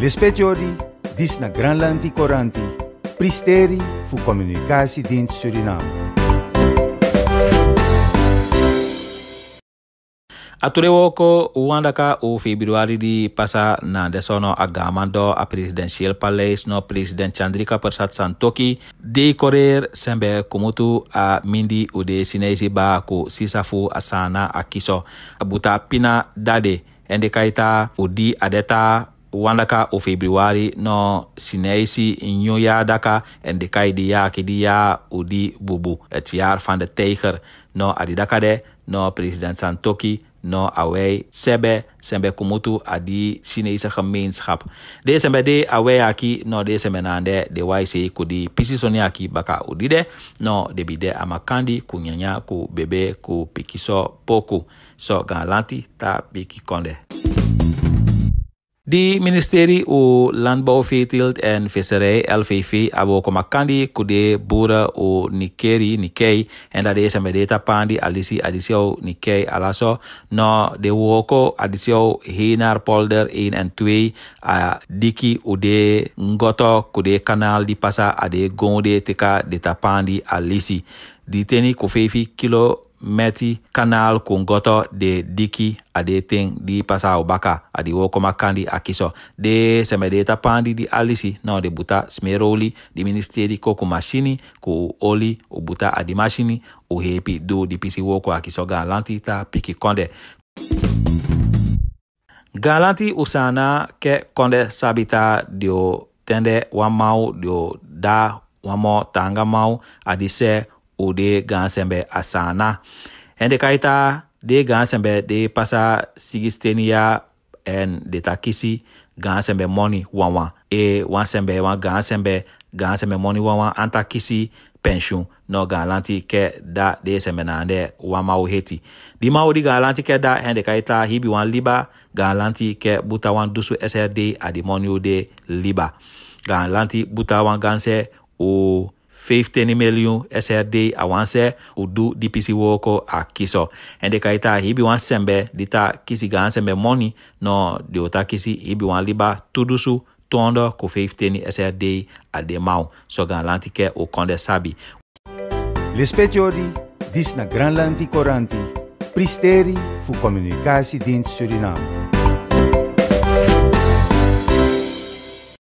Desspeòdi dis na Grandland Cori, Prièri fu comunicasi dins Surinam. Atureòko o Wandaka o februari de passa na desò a Gaandodor a Presidentè Palais nòs de Chandrika Persat San Tokyoki, deòè semè comutu a midi o de sinisiba com sisaò a sana a quiò a buta pina d dade en decata o din a ad. wandaka o februari no Sineisi inyo Ya Daka en de kai di ja udi bubu et jaar van de tiger no adidakade no president Santoki no away sebe sembe kumutu adi sineisa gemeenschap de sembe de away aki no de semenande de YC kudi pisisoni aki baka udide no debide amakandi kunyanya ku bebe ku pikiso poku so galanti ta biki konde Di ministeri o landbouw, veeteelt en visserij, LVV, abo komakandi kude bura o nikeri nikei en dat is met data pandi alisi adisio nikei alaso no de woko adisio hinar polder in en 2 a diki ude ngoto kude kanal di pasa ade gonde teka data pandi alisi. Di teni kofefi kilo meti kanal kungoto de diki ade ting di pasa obaka adi wo koma kandi akiso de seme de tapandi di alisi na de buta smeroli di ministeri ko ku mashini ku oli obuta adi mashini o hepi do di pisi wo ko akiso ga lanti ta piki konde Galanti usana ke konde sabita dio tende wamau dio da wamo tanga mau adi se ode gansembe asana en de kaita de gansembe de pasa sigistenia en de takisi gansembe moni wawan e wansembe wan gansembe gansembe moni wawan anta kisi pension no galanti ke da de sembe na ande wamao heti di mao di galanti ke da en de kaita hibi wan liba galanti ke buta wan dusu srd adi moni ode liba galanti buta wan ganse o Faith million SRD awanse udu DPC woko akiso ende kaita hibi wan sembe dita kisi gan sembe moni no diota kisi hibi wan liba tudusu tondo ko Faith Teni SRD ademau sogan lantike o konde sabi Rispettiori dis na Gran Lanti Coranti pristeri fu communicatiedienst Suriname